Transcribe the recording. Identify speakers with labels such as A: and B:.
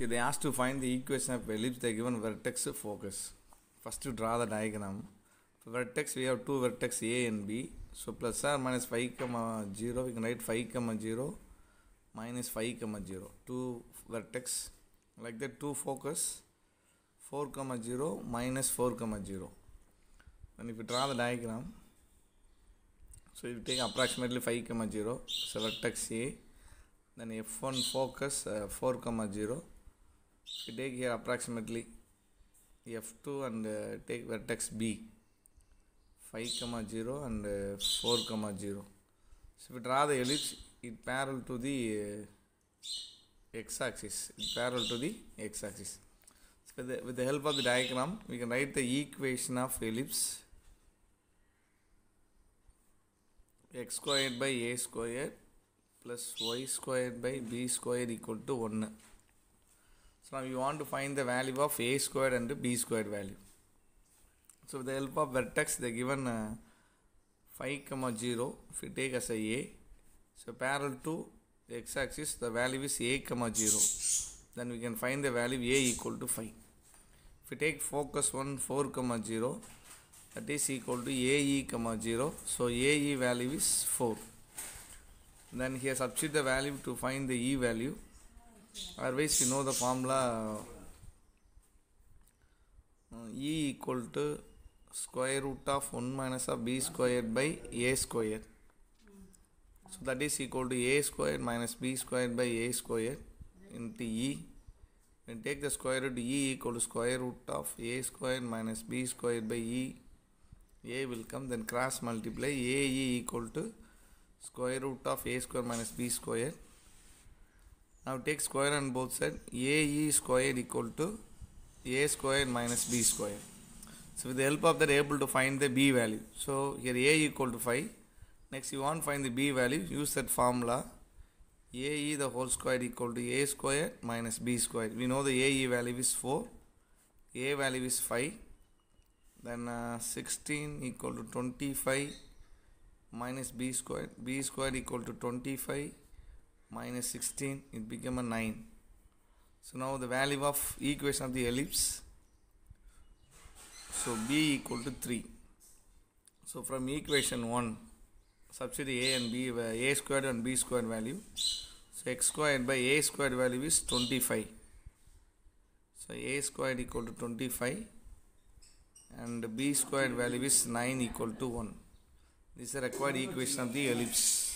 A: Here they asked to find the equation of ellipse. They given vertex focus. First to draw the diagram. For vertex we have two vertex A and B. So plus or minus 5 comma 0. We can write 5 comma 0 minus 5 comma 0. Two vertex like that two focus 4 comma 0 minus 4 comma 0. And if you draw the diagram, so you take approximately 5 comma 0. So vertex A. Then F1 focus uh, 4 comma 0 we take here approximately f2 and uh, take vertex b 5 comma 0 and uh, 4 comma 0 so if we draw the ellipse it parallel to the uh, x-axis it parallel to the x-axis so with the, with the help of the diagram we can write the equation of ellipse x squared by a squared plus y squared by b squared equal to 1 So now you want to find the value of a squared and b squared value. So with the help of vertex they given uh, 5 comma 0 if you take as a a so parallel to the x axis the value is a comma 0 then we can find the value a equal to 5 if we take focus 1 4 comma 0 that is equal to ae comma 0 so ae value is 4 then here substitute the value to find the e value otherwise you know the formula e equal to square root of 1 minus of b squared by a squared so that is equal to a squared minus b squared by a squared into e and take the square root e equal to square root of a squared minus b squared by e a will come then cross multiply a e equal to square root of a square minus b square Now take square on both sides. AE square equal to A square minus B square. So with the help of that able to find the B value. So here A equal to 5. Next you want to find the B value. Use that formula. AE the whole square equal to A square minus B square. We know the AE value is 4. A value is 5. Then uh, 16 equal to 25 minus B square. B square equal to 25 minus 16 it became a 9 so now the value of equation of the ellipse so b equal to 3 so from equation 1 substitute a and b uh, a squared and b squared value so x squared by a squared value is 25 so a squared equal to 25 and b squared value is 9 equal to 1 this is a required equation of the ellipse